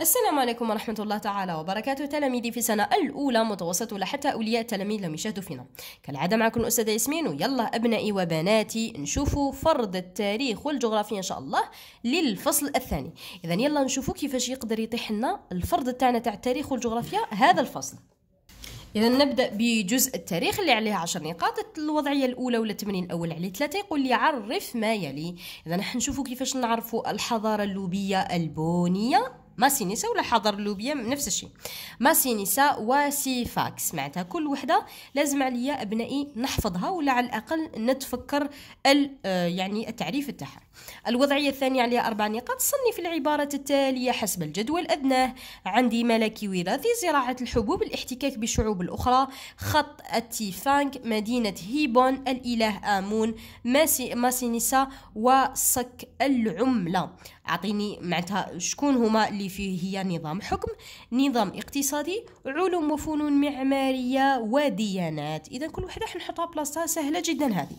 السلام عليكم ورحمة الله تعالى وبركاته تلاميذي في السنة الأولى متوسط ولا حتى أولياء التلاميذ لم يشاهدوا فينا كالعادة معكم الأستاذة ياسمين ويلا أبنائي وبناتي نشوفوا فرض التاريخ والجغرافيا إن شاء الله للفصل الثاني إذا يلا نشوفوا كيفاش يقدر يطيح لنا الفرض تاعنا تاع التاريخ والجغرافيا هذا الفصل إذا نبدأ بجزء التاريخ اللي عليه عشر نقاط الوضعية الأولى ولا التمرين الأول عليه ثلاثة يقول لي عرف ما يلي إذا راح نشوفوا كيفاش نعرفوا الحضارة اللوبية البونية ماسينيسا ولا حضر لوبيا نفس الشيء ماسينيسا وسيفاكس معناتها كل وحده لازم عليا ابنائي نحفظها ولا على الاقل نتفكر آه، يعني التعريف تاعها الوضعيه الثانيه عليها اربع نقاط صنف العباره التاليه حسب الجدول ادناه عندي ملكي وراثي زراعه الحبوب الاحتكاك بشعوب الاخرى خط التيفانك مدينه هيبون الاله امون ماسي ماسينيسا وصك العمله اعطيني معناتها شكون هما اللي فيه هي نظام حكم نظام اقتصادي علوم وفنون معماريه وديانات اذا كل وحده حنحطها بلاصتها سهله جدا هذه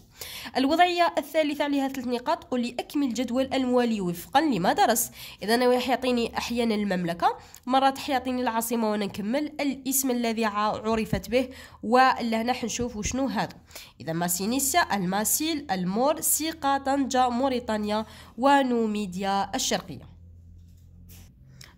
الوضعيه الثالثه عليها ثلاث نقاط قل لي اكمل جدول الموالي وفقا لما درس اذا راح يعطيني احيانا المملكه مرات حيعطيني العاصمه وانا نكمل الاسم الذي عرفت به ولهنا حنشوف شنو هذا اذا ماسينيسيا الماسيل المور سيقا طنجه موريتانيا ونوميديا الشرقية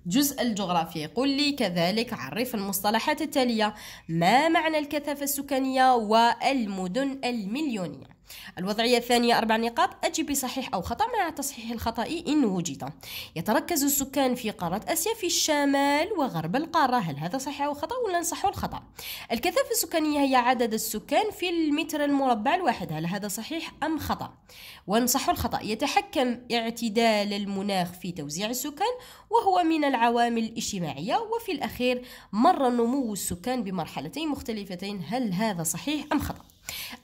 جزء الجغرافيا يقول لي كذلك عرف المصطلحات التالية ما معنى الكثافة السكانية والمدن المليونية الوضعية الثانية أربع نقاط أجب بصحيح أو خطأ مع تصحيح الخطأ إن وجد يتركز السكان في قارة آسيا في الشمال وغرب القارة هل هذا صحيح أو خطأ ولا نصح الخطأ الكثافة السكانية هي عدد السكان في المتر المربع الواحد هل هذا صحيح أم خطأ ونصح الخطأ يتحكم اعتدال المناخ في توزيع السكان وهو من العوامل الاجتماعية وفي الأخير مر نمو السكان بمرحلتين مختلفتين هل هذا صحيح أم خطأ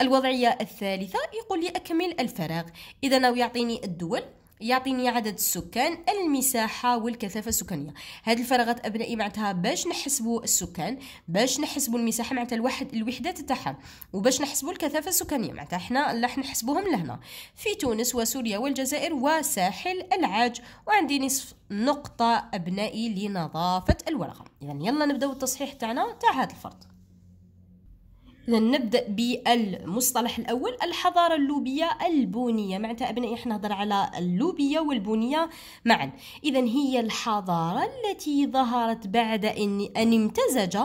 الوضعية الثالثة يقول لي أكمل الفراغ إذا ناو يعطيني الدول يعطيني عدد السكان المساحة والكثافة السكانية هاد الفراغات أبنائي معناتها باش نحسبوا السكان باش نحسبوا المساحة معناتها الوحد الوحدات تاعها وباش نحسبوا الكثافة السكانية معناتها حنا راح نحسبوهم لهنا في تونس وسوريا والجزائر وساحل العاج وعندي نصف نقطة أبنائي لنظافة الورقة يعني يلا نبداو التصحيح تاعنا تاع هذا الفرض إذا نبدأ بالمصطلح الأول الحضارة اللوبية البونية معناتها أبنائي إحنا نهضر على اللوبية والبونية معا إذا هي الحضارة التي ظهرت بعد أن, أن امتزج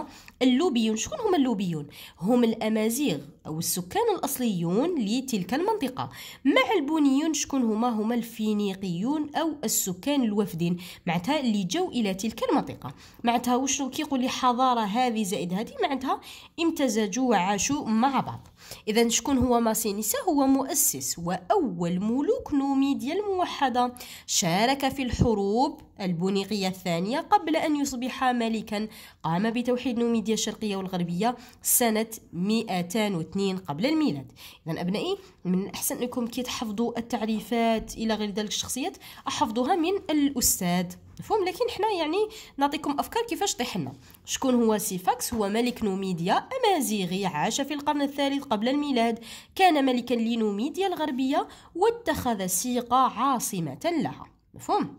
اللوبيون شكون هما اللوبيون هم الامازيغ او السكان الاصليون لتلك المنطقه مع البونيون شكون هما هما الفينيقيون او السكان الوفدين معناتها اللي جاو الى تلك المنطقه معناتها واش كيقول لي حضاره هذه زائد هذه معناتها امتزجوا وعاشوا مع بعض اذا شكون هو ماسينيسا هو مؤسس واول ملوك نوميديا الموحده شارك في الحروب البونيقيه الثانيه قبل ان يصبح ملكا قام بتوحيد نوميديا العربية الشرقية والغربية سنة 202 قبل الميلاد إذا أبنائي من الأحسن أنكم كي تحفظوا التعريفات إلى غير ذلك الشخصيات أحفظوها من الأستاذ مفهوم لكن حنا يعني نعطيكم افكار كيفاش طيح لنا شكون هو سيفاكس هو ملك نوميديا امازيغي عاش في القرن الثالث قبل الميلاد كان ملكا لنوميديا الغربيه واتخذ سيقا عاصمه لها مفهوم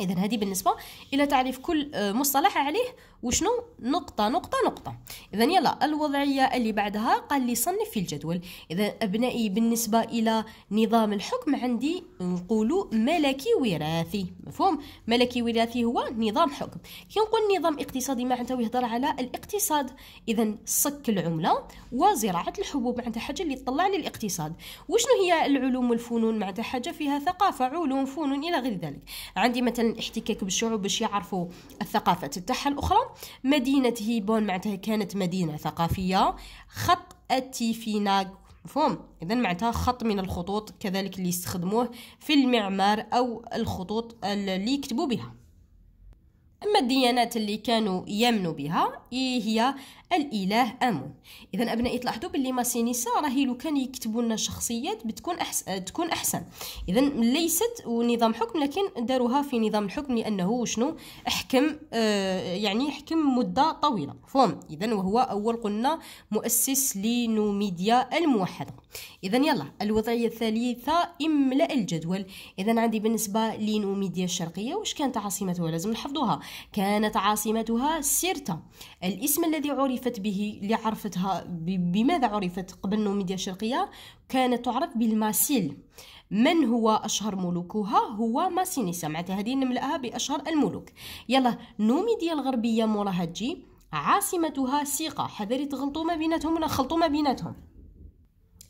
اذا هذه بالنسبه الى تعريف كل آه، مصطلح عليه وشنو نقطه نقطه نقطه اذا يلا الوضعيه اللي بعدها قال لي صنف في الجدول اذا ابنائي بالنسبه الى نظام الحكم عندي نقولوا ملكي وراثي مفهوم ملكي وراثي هو نظام حكم كي نقول نظام اقتصادي معناتها يهضر على الاقتصاد اذا صك العمله وزراعه الحبوب معناتها حاجه اللي تطلع للاقتصاد وشنو هي العلوم والفنون معناتها حاجه فيها ثقافه علوم فنون الى غير ذلك عندي مثلا مثلا احتكاك بالشعوب باش يعرفوا الثقافات تاعها الاخرى مدينه هيبون معناتها كانت مدينه ثقافيه خط التيفيناغ مفهوم اذا معناتها خط من الخطوط كذلك اللي يستخدموه في المعمار او الخطوط اللي يكتبوا بها اما الديانات اللي كانوا يمنوا بها إيه هي الاله امون اذا ابنائي تلاحظوا باللي ماسينيسا راهي لو كان يكتبوا لنا شخصيات بتكون أحسن تكون احسن اذا ليست نظام حكم لكن داروها في نظام الحكم لانه شنو حكم آه يعني حكم مده طويله فهم اذا وهو اول قلنا مؤسس لنوميديا الموحده اذا يلا الوضعيه الثالثه املا الجدول اذا عندي بالنسبه لنوميديا الشرقيه واش كانت عاصمتها لازم نحفظوها كانت عاصمتها سيرتا الاسم الذي عرف عرفت به اللي عرفتها بماذا عرفت قبل نوميديا الشرقية كانت تعرف بالماسيل من هو أشهر ملوكها هو ماسينيسا معناتها هذه نملأها بأشهر الملوك يلا نوميديا الغربية موراها تجي عاصمتها سيقا حذري تغلطوا ما بيناتهم ولا خلطوا ما بيناتهم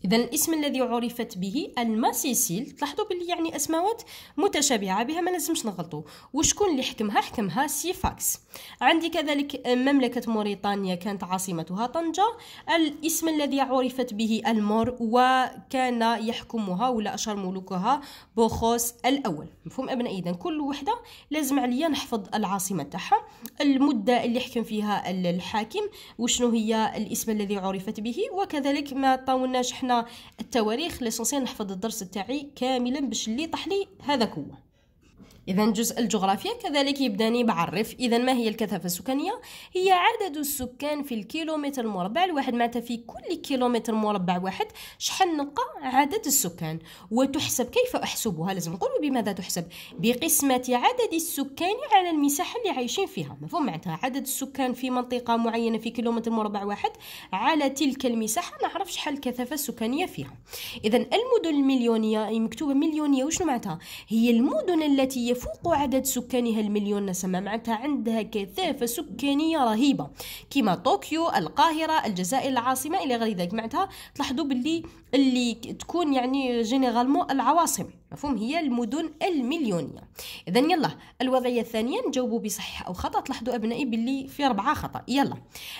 إذا الاسم الذي عرفت به الماسيسيل تلاحظوا باللي يعني أسماوات متشابهة بها ما لازمش نغلطوا وشكون اللي حكمها حكمها سيفاكس عندي كذلك مملكة موريتانيا كانت عاصمتها طنجة الاسم الذي عرفت به المور وكان يحكمها ولا أشهر ملوكها بوخوس الأول مفهوم أبناء إذا كل وحدة لازم عليا نحفظ العاصمة تاعها المدة اللي حكم فيها الحاكم وشنو هي الاسم الذي عرفت به وكذلك ما طاولناش حنا التواريخ ليسونسيال نحفظ الدرس تاعي كاملا باش اللي طحلي هذاك هو إذا جزء الجغرافيا كذلك يبداني بعرف إذا ما هي الكثافة السكانية هي عدد السكان في الكيلومتر المربع الواحد معناتها في كل كيلومتر مربع واحد شحال نلقى عدد السكان وتحسب كيف أحسبها لازم نقولوا بماذا تحسب بقسمة عدد السكان على المساحة اللي عايشين فيها مفهوم معناتها عدد السكان في منطقة معينة في كيلومتر مربع واحد على تلك المساحة نعرف شحال الكثافة السكانية فيها إذا المدن المليونية مكتوبة مليونية وشنو معناتها هي المدن التي يفوق عدد سكانها المليون نسمة معناتها عندها كثافة سكانية رهيبة كما طوكيو القاهرة الجزائر العاصمة إلى غير ذلك معناتها تلاحظوا باللي اللي تكون يعني جينيرالمون العواصم مفهوم هي المدن المليونية إذا يلا الوضعية الثانية نجاوبوا بصحيح أو خطأ تلاحظوا أبنائي باللي في أربعة خطأ يلا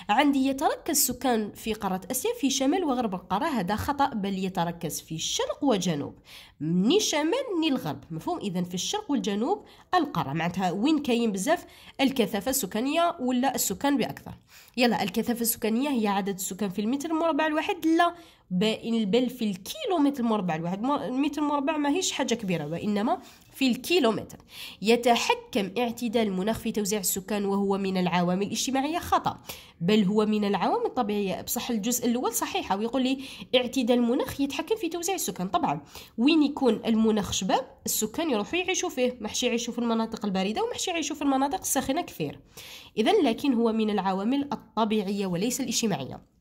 عندي يتركز سكان في قارة آسيا في شمال وغرب القارة هذا خطأ بل يتركز في الشرق وجنوب ني شمال ني الغرب مفهوم إذا في الشرق والجنوب جنوب القارة معناتها وين كاين بزاف الكثافة السكانية ولا السكان بأكثر يلا الكثافة السكانية هي عدد السكان في المتر المربع الواحد لا بائن بل في الكيلومتر المربع الواحد المتر المربع ماهيش حاجة كبيرة وإنما في الكيلومتر يتحكم اعتدال المناخ في توزيع السكان وهو من العوامل الاجتماعية خطأ بل هو من العوامل الطبيعية بصح الجزء الأول صحيحة ويقول لي اعتدال المناخ يتحكم في توزيع السكان طبعا وين يكون المناخ شباب السكان يروحوا يعيشوا فيه محش يعيشوا في المناطق الباردة ومحش يعيشوا في المناطق الساخنة كثير إذا لكن هو من العوامل الطبيعية وليس الاجتماعية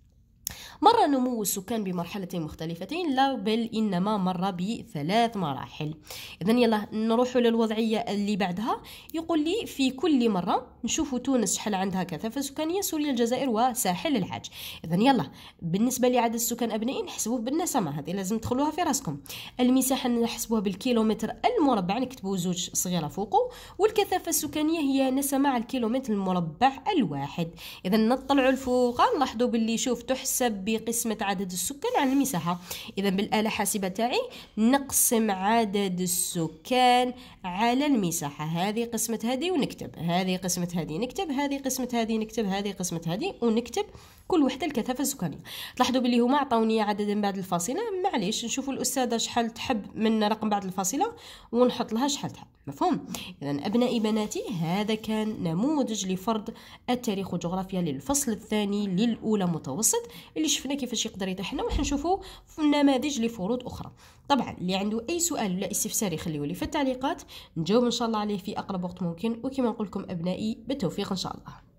مر نمو السكان بمرحلتين مختلفتين لا بل إنما مر بثلاث مراحل إذا يلا نروحوا للوضعية اللي بعدها يقول لي في كل مرة نشوفوا تونس شحال عندها كثافة سكانية سوريا الجزائر وساحل العاج إذا يلا بالنسبة لعدد السكان أبنائي نحسبوه بالنسمة هذه لازم تدخلوها في راسكم المساحة نحسبوها بالكيلومتر المربع نكتبوا زوج صغيرة فوقه والكثافة السكانية هي نسمة على الكيلومتر المربع الواحد إذا نطلعوا الفوق نلاحظوا باللي شوف تحسب بقسمة عدد السكان على المساحة إذا بالآلة الحاسبة تاعي نقسم عدد السكان على المساحة هذه قسمة هذه ونكتب هذه قسمة هذه نكتب هذه قسمة هذه نكتب هذه قسمة هذه ونكتب كل وحدة الكثافة السكانية تلاحظوا باللي هما عطاوني عددا بعد الفاصلة معليش نشوفوا الأستاذة شحال تحب من رقم بعد الفاصلة ونحط لها شحال تحب مفهوم إذا أبنائي بناتي هذا كان نموذج لفرض التاريخ والجغرافيا للفصل الثاني للأولى متوسط اللي شفنا شفنا كيفاش يقدر يطيحنا وحنشوفوا في النماذج لفروض اخرى طبعا اللي عنده اي سؤال ولا استفسار يخليه لي في التعليقات نجاوب ان شاء الله عليه في اقرب وقت ممكن وكما نقول لكم ابنائي بالتوفيق ان شاء الله